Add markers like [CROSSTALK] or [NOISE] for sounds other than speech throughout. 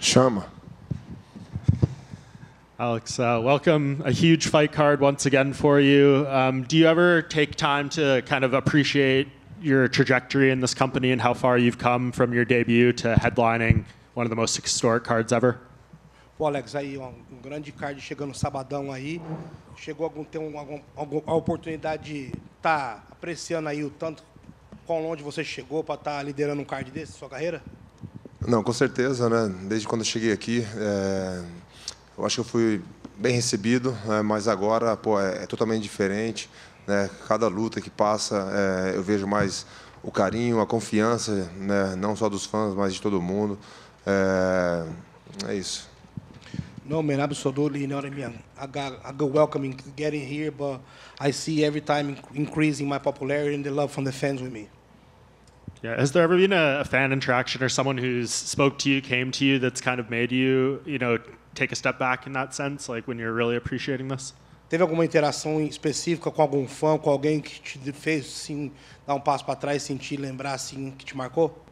Sharma, Alex, uh, welcome. A huge fight card once again for you. Um, do you ever take time to kind of appreciate your trajectory in this company and how far you've come from your debut to headlining one of the most historic cards ever? Pô, Alex, aí, ó, um grande card chegando sabadão aí. Chegou algum ter um, algum, a oportunidade de estar tá apreciando aí o tanto, quão longe você chegou para estar tá liderando um card desse, sua carreira? Não, com certeza, né? Desde quando eu cheguei aqui, é... eu acho que eu fui bem recebido, né? mas agora pô, é, é, totalmente diferente. Né? Cada luta que passa, é... eu vejo mais o carinho, a confiança, né? não só dos fãs, mas de todo mundo. É, é isso. No, man, absolutely. You know what I mean? I got a good welcoming getting here, but I see every time increasing my popularity and the love from the fans with me. Yeah. Has there ever been a, a, fan interaction or someone who's spoke to you, came to you, that's kind of made you, you know, take a step back in that sense, like when you're really appreciating this? Teve alguma interação específica com algum fã, com alguém que te fez sim dar um passo para trás, sentir, lembrar assim que te marcou?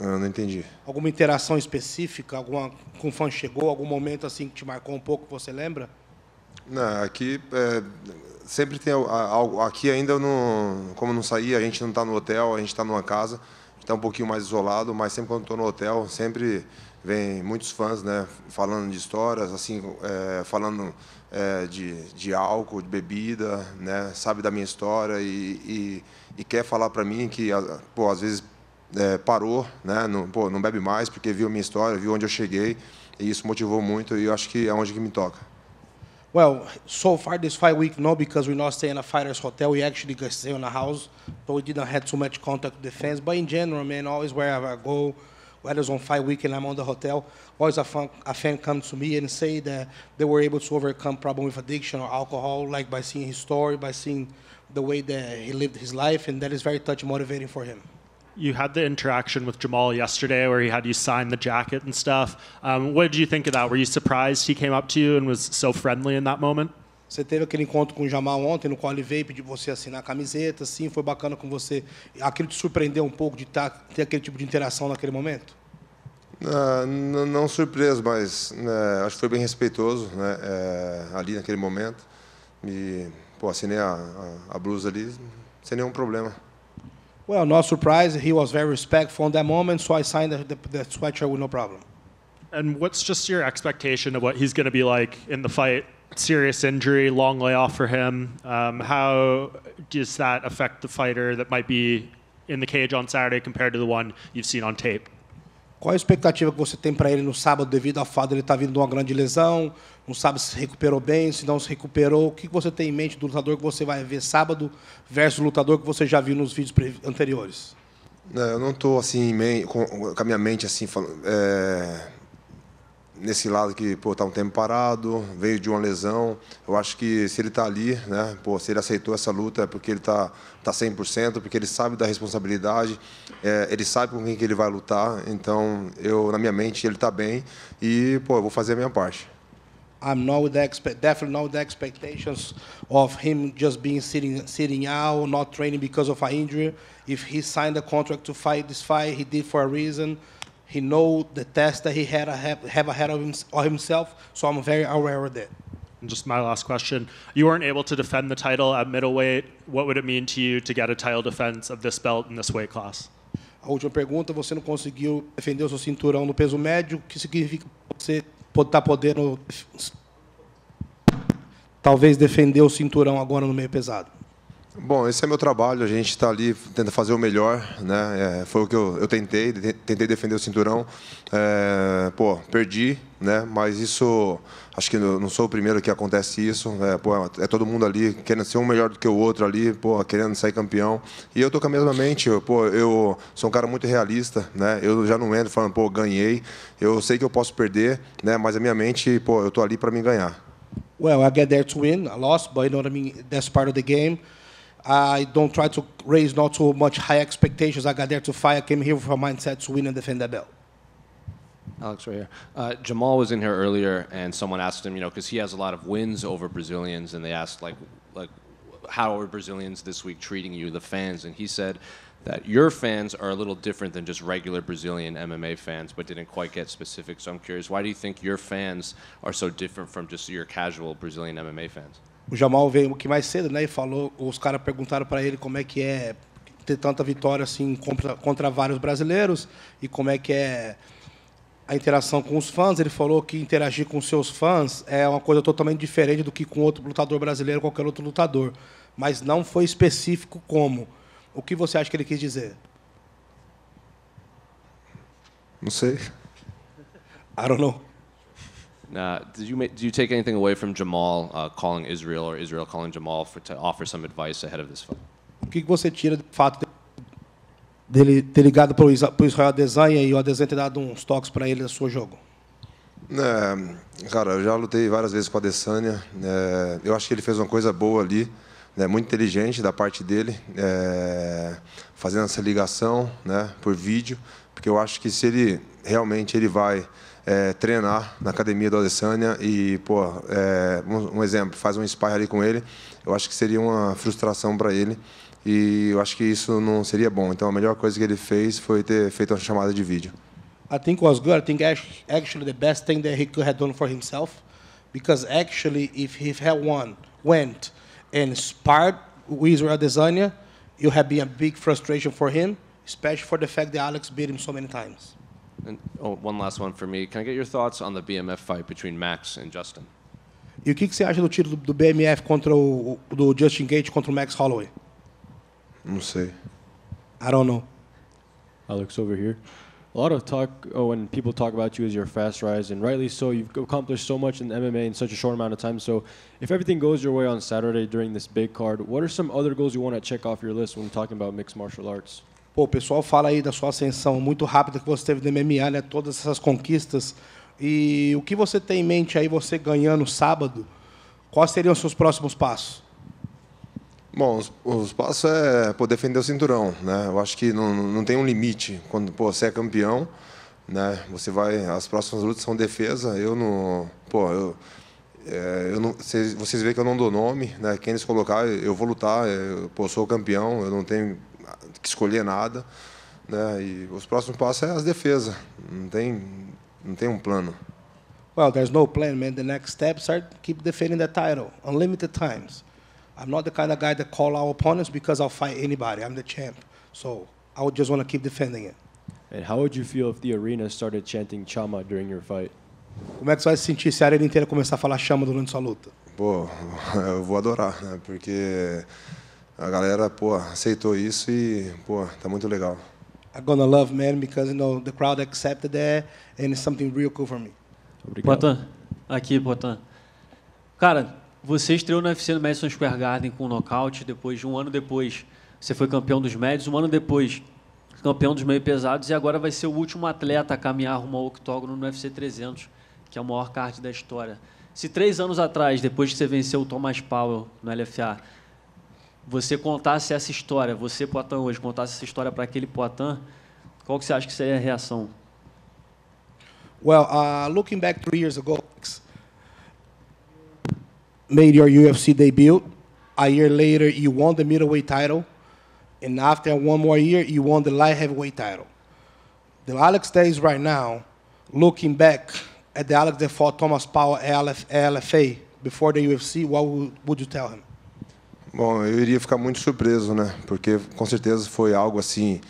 Ah, não entendi. Alguma interação específica, alguma com um fã chegou, algum momento assim que te marcou um pouco, você lembra? Não, aqui é, sempre tem algo. Aqui ainda não, como não saí, a gente não está no hotel, a gente está numa casa, está um pouquinho mais isolado, mas sempre quando estou no hotel, sempre vem muitos fãs, né, falando de histórias, assim, é, falando é, de, de álcool, de bebida, né, sabe da minha história e, e, e quer falar para mim que, pô, às vezes é, parou, né? Não, pô, não bebe mais porque viu a minha história, viu onde eu cheguei e isso motivou muito e eu acho que é onde que me toca. Well, so far this five week, no, because we not stay in a fighter's hotel. We actually stay in a house, but we didn't have too much contact with the fans. But in general, man, always wherever I go, whether it's on five week and I'm on the hotel, always a fan, a fan comes to me and say that they were able to overcome problem with addiction or alcohol, like by seeing his story, by seeing the way that he lived his life, and that is very touch motivating for him. you had the interaction with Jamal yesterday where he had you sign the jacket and stuff. Um, what did you think of that? Were you surprised he came up to you and was so friendly in that moment? Você teve aquele encontro com o Jamal ontem, no qual ele veio e pediu você assinar a camiseta, sim, foi bacana com você. Aquilo te surpreendeu um pouco de tá, ter aquele tipo de interação naquele momento? Ah, não, não surpreso, mas né, acho que foi bem respeitoso né, é, ali naquele momento. Me, pô, assinei a, a, a blusa ali sem nenhum problema. Well, not surprised. He was very respectful in that moment, so I signed the, the, the sweatshirt with no problem. And what's just your expectation of what he's going to be like in the fight? Serious injury, long layoff for him. Um, how does that affect the fighter that might be in the cage on Saturday compared to the one you've seen on tape? Qual a expectativa que você tem para ele no sábado, devido ao fato de ele estar tá vindo de uma grande lesão? Não sabe se recuperou bem, se não se recuperou. O que você tem em mente do lutador que você vai ver sábado versus o lutador que você já viu nos vídeos anteriores? Não, é, eu não estou assim com, a minha mente assim falando. É nesse lado que pô, tá um tempo parado, veio de uma lesão. Eu acho que se ele está ali, né, pô, se ele aceitou essa luta é porque ele está tá 100%, tá porque ele sabe da responsabilidade, é, ele sabe com quem que ele vai lutar. Então, eu na minha mente ele está bem e pô, eu vou fazer a minha parte. I'm not with the definitely not with the expectations of him just being sitting sitting out, not training because of an injury. If he signed a contract to fight this fight, he did for a reason. He know the test that he had have ahead of himself, so I'm very aware of that. And just my last question: You weren't able to defend the title at middleweight. What would it mean to you to get a title defense of this belt in this weight class? A última pergunta: Você não conseguiu defender o seu cinturão no peso médio. O que significa você estar tá podendo talvez defender o cinturão agora no meio pesado? Bom, esse é meu trabalho. A gente está ali tenta fazer o melhor, né? É, foi o que eu, eu, tentei, tentei defender o cinturão. É, pô, perdi, né? Mas isso, acho que não sou o primeiro que acontece isso. É, pô, é todo mundo ali querendo ser um melhor do que o outro ali, pô, querendo sair campeão. E eu tô com a mesma mente. Eu, pô, eu sou um cara muito realista, né? Eu já não entro falando, pô, ganhei. Eu sei que eu posso perder, né? Mas a minha mente, pô, eu tô ali para me ganhar. Well, I get there to win. I lost, but you know what I mean. That's part of the game. I don't try to raise not too much high expectations. I got there to fight. I came here with a mindset to win and defend the belt. Alex, right here. Uh, Jamal was in here earlier, and someone asked him, you know, because he has a lot of wins over Brazilians, and they asked, like, like, how are Brazilians this week treating you, the fans? And he said that your fans are a little different than just regular Brazilian MMA fans, but didn't quite get specific. So I'm curious, why do you think your fans are so different from just your casual Brazilian MMA fans? o Jamal veio aqui mais cedo, né? E falou, os caras perguntaram para ele como é que é ter tanta vitória assim contra, contra vários brasileiros e como é que é a interação com os fãs. Ele falou que interagir com seus fãs é uma coisa totalmente diferente do que com outro lutador brasileiro, qualquer outro lutador. Mas não foi específico como. O que você acha que ele quis dizer? Não sei. I don't know. Now, did you do you take anything away from Jamal uh, calling Israel or Israel calling Jamal for, to offer some advice ahead of this fight? O que você tira do fato dele ter ligado para o Israel Adesanya e o Adesanya ter dado uns toques para ele no seu jogo? É, cara, eu já lutei várias vezes com o Adesanya. É, eu acho que ele fez uma coisa boa ali, né, muito inteligente da parte dele, é, fazendo essa ligação né, por vídeo, porque eu acho que se ele realmente ele vai é, treinar na academia do Alessânia e, pô, é, um, um, exemplo, faz um spy ali com ele, eu acho que seria uma frustração para ele e eu acho que isso não seria bom. Então a melhor coisa que ele fez foi ter feito uma chamada de vídeo. I think was good. I think actually the best thing that he could have done for himself, because actually if he had one went and sparred with Israel Adesanya, it would have been a big frustration for him, especially for the fact that Alex beat him so many times. And oh, one last one for me. Can I get your thoughts on the BMF fight between Max and Justin? E o que, que você acha do tiro do, do BMF contra o do Justin contra o Max Holloway? Não sei. I don't know. Alex over here. A lot of talk oh, when people talk about you as your fast rise, and rightly so. You've accomplished so much in MMA in such a short amount of time. So, if everything goes your way on Saturday during this big card, what are some other goals you want to check off your list when talking about mixed martial arts? Pô, o pessoal fala aí da sua ascensão muito rápida que você teve no MMA, né? Todas essas conquistas. E o que você tem em mente aí, você ganhando sábado? Quais seriam os seus próximos passos? Bom, os, os passos é pô, defender o cinturão, né? Eu acho que não, não tem um limite. Quando pô, você é campeão, né? Você vai, as próximas lutas são defesa. Eu não, pô, eu, é, eu não, vocês, vocês veem que eu não dou nome, né? Quem eles colocar, eu vou lutar. Eu, pô, sou campeão. Eu não tenho que escolher nada. Né? E os próximos passos é as defesas. Não tem, não tem um plano. Well, there's no plan, man. The next steps are keep defending the title unlimited times. I'm not the kind of guy that call our opponents because I'll fight anybody. I'm the champ, so I would just want to keep defending it. And how would you feel if the arena started chanting Chama during your fight? Como é que você vai se sentir se a arena inteira começar a falar Chama durante sua luta? Pô, [LAUGHS] eu vou adorar, né? Porque a galera, pô, aceitou isso e, pô, tá muito legal. I'm gonna love man because you know the crowd accepted that and it's something real cool for me. Obrigado. Potan, aqui, Potan. Cara, você estreou no UFC no Madison Square Garden com um nocaute, depois de um ano depois você foi campeão dos médios, um ano depois campeão dos meio pesados e agora vai ser o último atleta a caminhar rumo ao octógono no UFC 300, que é o maior card da história. Se três anos atrás, depois que você venceu o Thomas Powell no LFA, você contasse essa história, você, Poitin, hoje, contasse essa história para aquele Poitin, qual que você acha que seria a reação? Well, uh, looking back three years ago, made your UFC debut. A year later, you won the middleweight title. And after one more year, you won the light heavyweight title. The Alex that is right now, looking back at the Alex that fought Thomas Powell at LFA before the UFC, what would you tell him? Bom, eu iria ficar muito surpreso, né? Porque com certeza foi algo assim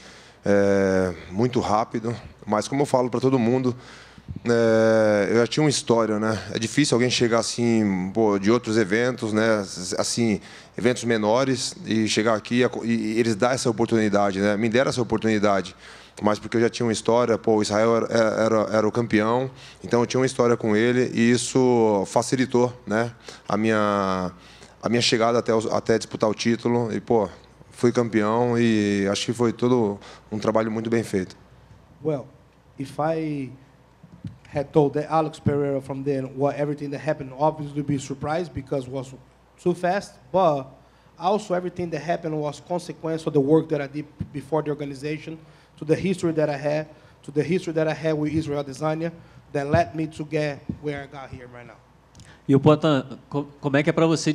é, muito rápido. Mas como eu falo para todo mundo, é, eu já tinha uma história, né? É difícil alguém chegar assim, pô, de outros eventos, né? Assim, eventos menores e chegar aqui e, e eles dar essa oportunidade, né? Me deram essa oportunidade mas porque eu já tinha uma história, pô, o Israel era, é, era, era, o campeão, então eu tinha uma história com ele e isso facilitou, né, a minha a minha chegada até, até disputar o título. E, pô, fui campeão e acho que foi todo um trabalho muito bem feito. Well, if I had told Alex Pereira from then what everything that happened, obviously be surprised because it was too fast, but also everything that happened was consequence of the work that I did before the organization, to the history that I had, to the history that I had with Israel Designer, that led me to get where I got here right now. E o Potan, como é que é para você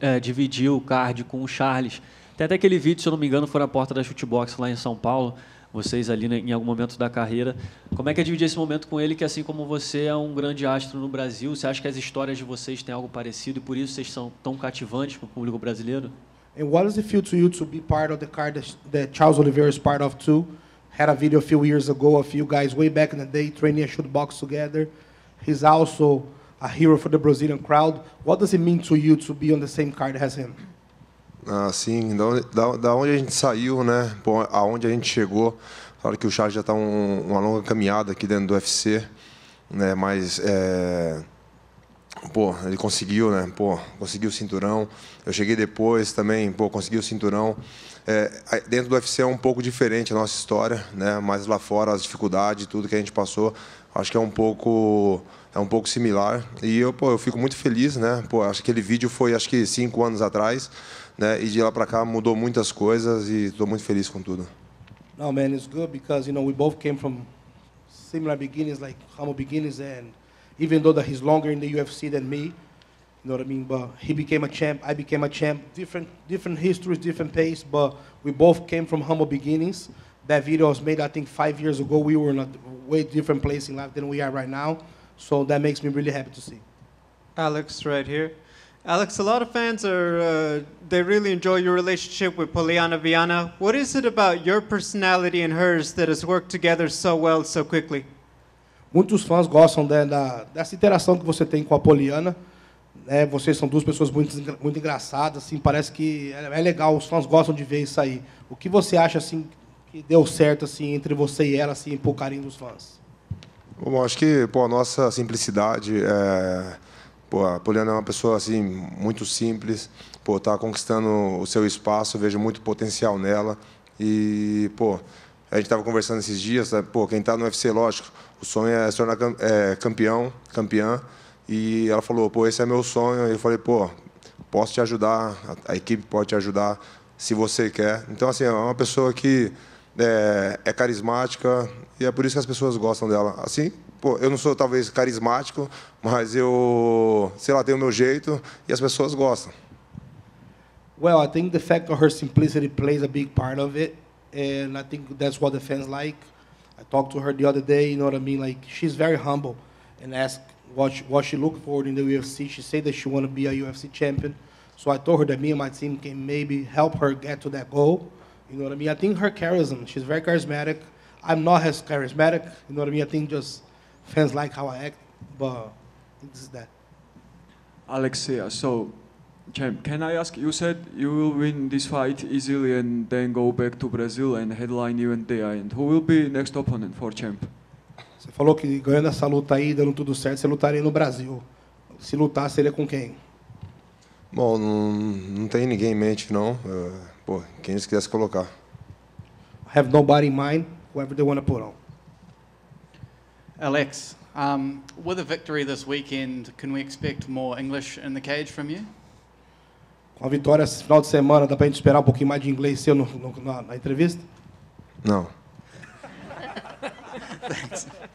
é, dividir o card com o Charles? Tem até aquele vídeo, se eu não me engano, foi na porta da Shootbox lá em São Paulo, vocês ali né, em algum momento da carreira. Como é que é dividir esse momento com ele, que assim como você é um grande astro no Brasil, você acha que as histórias de vocês têm algo parecido e por isso vocês são tão cativantes para o público brasileiro? And what does it feel to you to be part of the card that, Charles Oliveira is part of too? Had a video a few years ago of you guys way back in the day training a shootbox together. He's also a hero for the Brazilian crowd. What does it mean to you to be on the same card as him? Ah, sim, da onde, da, onde a gente saiu, né? Bom, aonde a gente chegou. Claro que o Charles já está um, uma longa caminhada aqui dentro do UFC, né? Mas é... pô, ele conseguiu, né? Pô, conseguiu o cinturão. Eu cheguei depois também, pô, conseguiu o cinturão. É, dentro do UFC é um pouco diferente a nossa história, né? Mas lá fora as dificuldades, tudo que a gente passou, Acho que é um pouco é um pouco similar. E eu, pô, eu fico muito feliz, né? Pô, acho que aquele vídeo foi acho que cinco anos atrás, né? E de lá para cá mudou muitas coisas e estou muito feliz com tudo. Não, man, it's good because you know we both came from similar beginnings, like humble beginnings, and even though that he's longer in the UFC than me, you know what I mean. But he became a champ, I became a champ. Different different histories, different pace, but we both came from humble beginnings video was made, I think, five years ago. We were in a way different place in life than we are right now. So that makes me really happy to see. Alex, right here. Alex, a lot of fans are, uh, really enjoy your relationship with Poliana Viana. What is it about your personality and hers that has worked together so well so quickly? Muitos fãs gostam da, da, dessa interação que você tem com a Poliana. É, né? vocês são duas pessoas muito, muito engraçadas, assim, parece que é, é legal, os fãs gostam de ver isso aí. O que você acha assim que deu certo assim entre você e ela, assim, por carinho dos fãs? Bom, acho que pô, a nossa simplicidade. É... Pô, a Poliana é uma pessoa assim muito simples, pô, tá conquistando o seu espaço, vejo muito potencial nela. E, pô, a gente estava conversando esses dias, né, pô, quem está no UFC, lógico, o sonho é se tornar é, campeão, campeã. E ela falou, pô, esse é meu sonho. E eu falei, pô, posso te ajudar, a, a equipe pode te ajudar se você quer. Então, assim, é uma pessoa que é, é, carismática e é por isso que as pessoas gostam dela. Assim, pô, eu não sou talvez carismático, mas eu, sei lá, tenho o meu jeito e as pessoas gostam. Well, I think the fact of her simplicity plays a big part of it, and I think that's what the fans like. I talked to her the other day, you know what I mean? Like she's very humble, and asked what she, what she looked forward in the UFC. She said that she want to be a UFC champion, so I told her that me and my team can maybe help her get to that goal. You know what I mean? I think her charisma, she's very charismatic. I'm not as charismatic. You know what I mean? I think just fans like how I act, but it's that. Alexia, so Champ, can I ask? You said you will win this fight easily and then go back to Brazil and headline event there. And who will be next opponent for Champ? Você falou que ganhando essa luta aí, dando tudo certo, você lutaria no Brasil. Se lutar, seria com quem? Bom, não, não tem ninguém em mente, não. Uh, Pô, quem eles quisessem colocar. I have nobody in mind, whoever they want to put on. Alex, um, with a victory this weekend, can we expect more English in the cage from you? Com a vitória esse final de semana, dá para a gente esperar um pouquinho mais de inglês seu no, no, na, na entrevista? Não. [LAUGHS] Thanks.